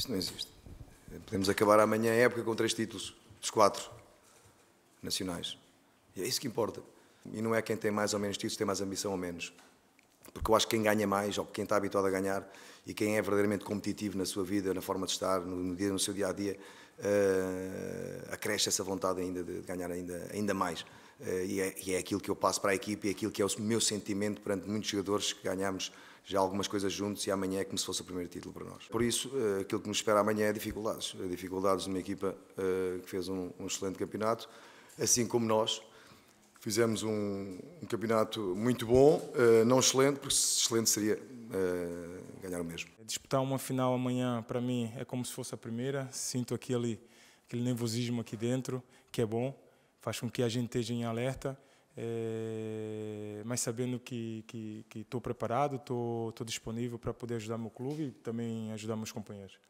Isso não existe. Podemos acabar amanhã a época com três títulos, dos quatro nacionais. E é isso que importa. E não é quem tem mais ou menos títulos, tem mais ambição ou menos. Porque eu acho que quem ganha mais, ou quem está habituado a ganhar, e quem é verdadeiramente competitivo na sua vida, na forma de estar, no, dia, no seu dia a dia, uh, acresce essa vontade ainda de ganhar ainda, ainda mais. Eh, e é, e é aquilo que eu passo para a equipe e é aquilo que é o meu sentimento perante muitos jogadores que ganhamos já algumas coisas juntos e amanhã é como se fosse o primeiro título para nós. Por isso, eh, aquilo que nos espera amanhã é dificuldades. Eh, dificuldades de uma equipa que fez um, um excelente campeonato, assim como nós. Fizemos um, um, campeonato muito bom, não excelente, porque excelente seria ganhar o mesmo. Disputar uma final amanhã, para mim, é como se fosse a primeira. Sinto aquele, aquele nervosismo aqui dentro, que é bom faz com que a gente esteja em alerta, é, mas sabendo que estou preparado, estou disponível para poder ajudar meu clube e também ajudar meus companheiros.